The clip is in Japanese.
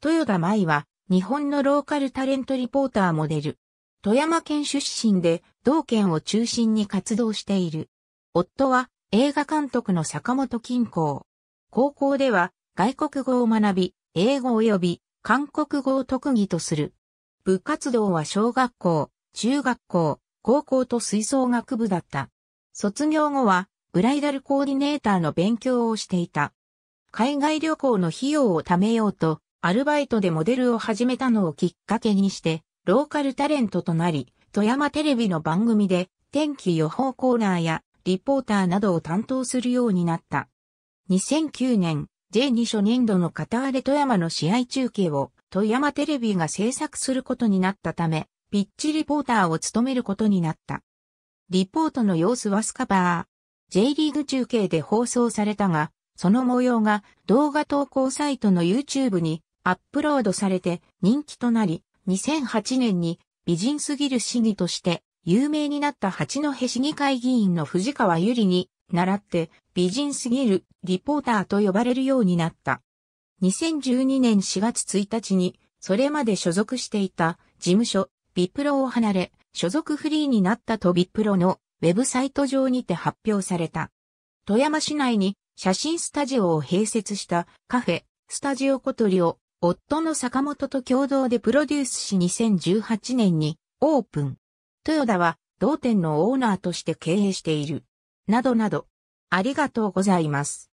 豊田舞は、日本のローカルタレントリポーターモデル。富山県出身で、同県を中心に活動している。夫は、映画監督の坂本金光。高校では、外国語を学び、英語及び、韓国語を特技とする。部活動は小学校、中学校、高校と吹奏楽部だった。卒業後は、ブライダルコーディネーターの勉強をしていた。海外旅行の費用を貯めようと、アルバイトでモデルを始めたのをきっかけにして、ローカルタレントとなり、富山テレビの番組で天気予報コーナーやリポーターなどを担当するようになった。2009年、J2 初年度のカターレ富山の試合中継を富山テレビが制作することになったため、ピッチリポーターを務めることになった。リポートの様子はスカバー。J リーグ中継で放送されたが、その模様が動画投稿サイトの YouTube にアップロードされて人気となり、2008年に美人すぎる市議として有名になった八戸市議会議員の藤川ゆりに習って美人すぎるリポーターと呼ばれるようになった。2012年4月1日にそれまで所属していた事務所ビプロを離れ所属フリーになったとビプロのウェブサイト上にて発表された。富山市内に写真スタジオを併設したカフェ、スタジオコトリオ夫の坂本と共同でプロデュースし2018年にオープン。豊田は同店のオーナーとして経営している。などなど。ありがとうございます。